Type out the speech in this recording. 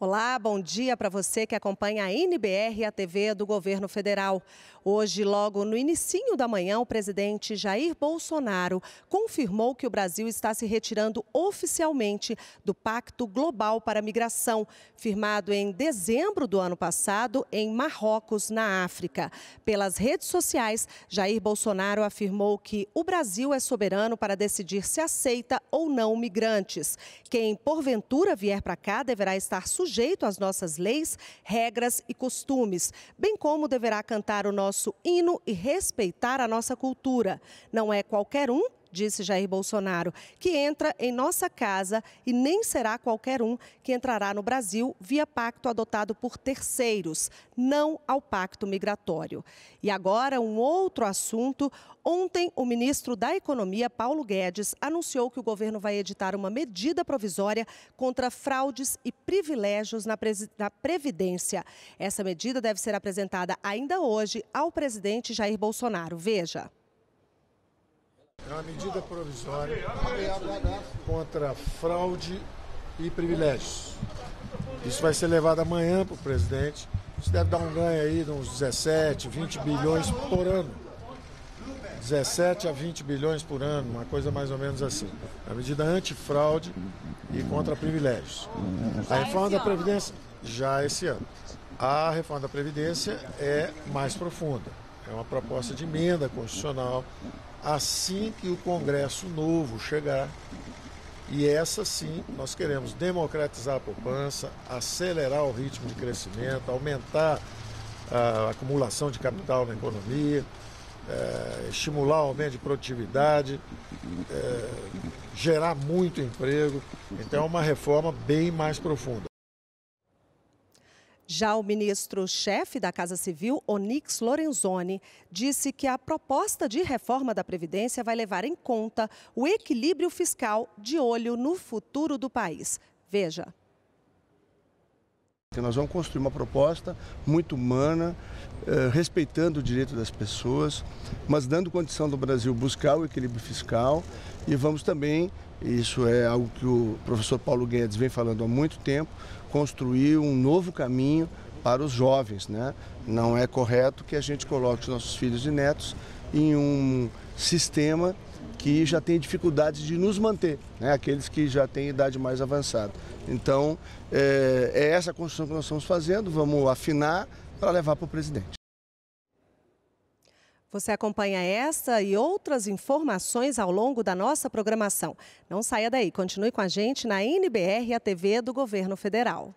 Olá, bom dia para você que acompanha a NBR a TV do governo federal. Hoje, logo no inicinho da manhã, o presidente Jair Bolsonaro confirmou que o Brasil está se retirando oficialmente do Pacto Global para a Migração, firmado em dezembro do ano passado em Marrocos, na África. Pelas redes sociais, Jair Bolsonaro afirmou que o Brasil é soberano para decidir se aceita ou não migrantes. Quem porventura vier para cá deverá estar sujeito sujeito às nossas leis, regras e costumes, bem como deverá cantar o nosso hino e respeitar a nossa cultura. Não é qualquer um disse Jair Bolsonaro, que entra em nossa casa e nem será qualquer um que entrará no Brasil via pacto adotado por terceiros, não ao pacto migratório. E agora, um outro assunto. Ontem, o ministro da Economia, Paulo Guedes, anunciou que o governo vai editar uma medida provisória contra fraudes e privilégios na, na Previdência. Essa medida deve ser apresentada ainda hoje ao presidente Jair Bolsonaro. Veja. É uma medida provisória contra fraude e privilégios. Isso vai ser levado amanhã para o presidente. Isso deve dar um ganho aí de uns 17, 20 bilhões por ano. 17 a 20 bilhões por ano, uma coisa mais ou menos assim. É a medida antifraude e contra privilégios. A reforma da Previdência, já esse ano. A reforma da Previdência é mais profunda é uma proposta de emenda constitucional. Assim que o Congresso novo chegar, e essa sim, nós queremos democratizar a poupança, acelerar o ritmo de crescimento, aumentar a acumulação de capital na economia, é, estimular o aumento de produtividade, é, gerar muito emprego. Então é uma reforma bem mais profunda. Já o ministro-chefe da Casa Civil, Onix Lorenzoni, disse que a proposta de reforma da Previdência vai levar em conta o equilíbrio fiscal de olho no futuro do país. Veja nós vamos construir uma proposta muito humana, eh, respeitando o direito das pessoas, mas dando condição do Brasil buscar o equilíbrio fiscal e vamos também, isso é algo que o professor Paulo Guedes vem falando há muito tempo, construir um novo caminho para os jovens. Né? Não é correto que a gente coloque os nossos filhos e netos em um sistema que já têm dificuldades de nos manter, né? aqueles que já têm idade mais avançada. Então, é, é essa construção que nós estamos fazendo, vamos afinar para levar para o presidente. Você acompanha essa e outras informações ao longo da nossa programação. Não saia daí, continue com a gente na NBR, a TV do Governo Federal.